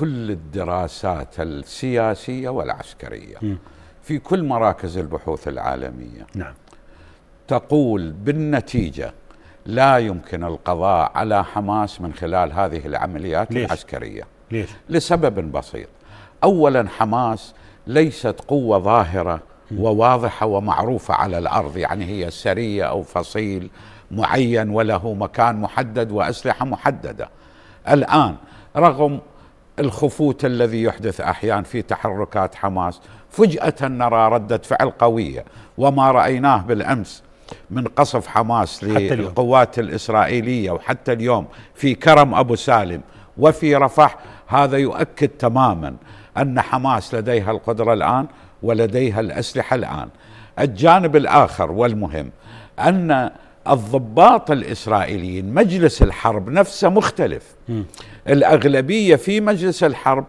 كل الدراسات السياسية والعسكرية في كل مراكز البحوث العالمية نعم. تقول بالنتيجة لا يمكن القضاء على حماس من خلال هذه العمليات ليش؟ العسكرية ليش؟ لسبب بسيط أولا حماس ليست قوة ظاهرة وواضحة ومعروفة على الأرض يعني هي سرية أو فصيل معين وله مكان محدد وأسلحة محددة الآن رغم الخفوت الذي يحدث احيانا في تحركات حماس فجاه نرى رده فعل قويه وما رايناه بالامس من قصف حماس للقوات الاسرائيليه وحتى اليوم في كرم ابو سالم وفي رفح هذا يؤكد تماما ان حماس لديها القدره الان ولديها الاسلحه الان الجانب الاخر والمهم ان الضباط الإسرائيليين مجلس الحرب نفسه مختلف م. الأغلبية في مجلس الحرب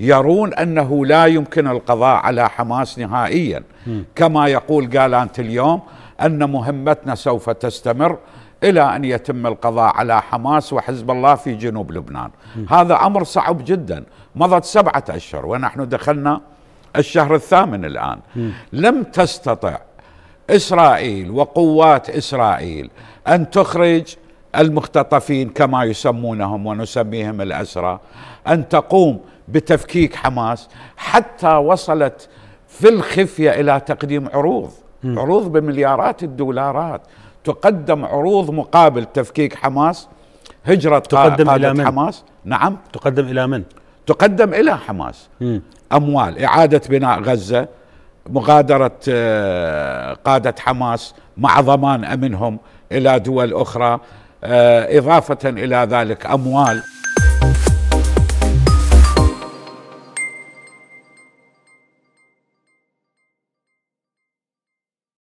يرون أنه لا يمكن القضاء على حماس نهائيا م. كما يقول جالانت اليوم أن مهمتنا سوف تستمر إلى أن يتم القضاء على حماس وحزب الله في جنوب لبنان م. هذا أمر صعب جدا مضت سبعة أشهر ونحن دخلنا الشهر الثامن الآن م. لم تستطع اسرائيل وقوات اسرائيل ان تخرج المختطفين كما يسمونهم ونسميهم الاسرى ان تقوم بتفكيك حماس حتى وصلت في الخفيه الى تقديم عروض عروض بمليارات الدولارات تقدم عروض مقابل تفكيك حماس هجرة تقدم إلى من؟ حماس نعم تقدم إلى من؟ تقدم إلى حماس م. أموال إعادة بناء غزة مغادرة آه، قادة حماس مع ضمان أمنهم إلى دول أخرى آه، إضافة إلى ذلك أموال